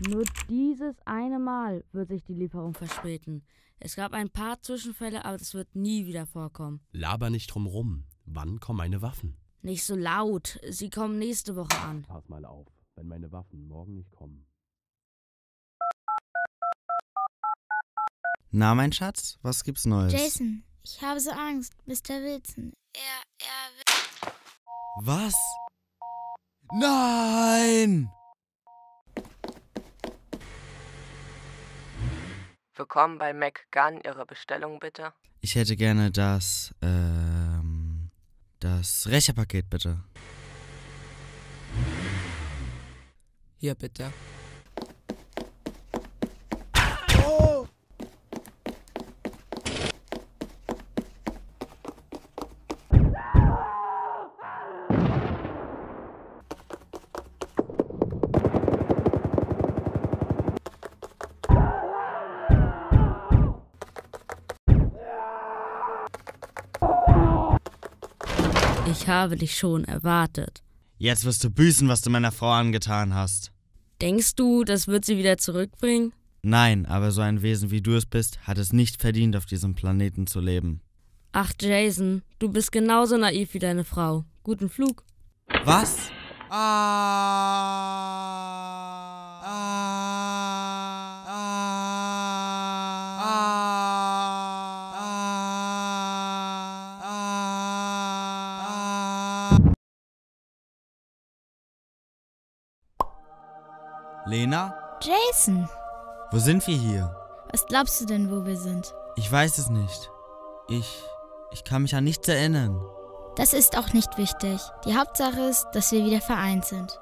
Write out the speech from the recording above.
Nur dieses eine Mal wird sich die Lieferung verspäten. Es gab ein paar Zwischenfälle, aber das wird nie wieder vorkommen. Laber nicht drumrum. Wann kommen meine Waffen? Nicht so laut. Sie kommen nächste Woche an. Pass mal auf, wenn meine Waffen morgen nicht kommen. Na, mein Schatz, was gibt's Neues? Jason, ich habe so Angst. Mr. Wilson. Er, er will. Was? Nein! Willkommen bei MacGun, Ihre Bestellung bitte. Ich hätte gerne das, ähm, das Rächerpaket bitte. Hier bitte. Ich habe dich schon erwartet. Jetzt wirst du büßen, was du meiner Frau angetan hast. Denkst du, das wird sie wieder zurückbringen? Nein, aber so ein Wesen wie du es bist, hat es nicht verdient, auf diesem Planeten zu leben. Ach, Jason, du bist genauso naiv wie deine Frau. Guten Flug. Was? Ah. Lena? Jason. Wo sind wir hier? Was glaubst du denn, wo wir sind? Ich weiß es nicht. Ich. Ich kann mich an nichts erinnern. Das ist auch nicht wichtig. Die Hauptsache ist, dass wir wieder vereint sind.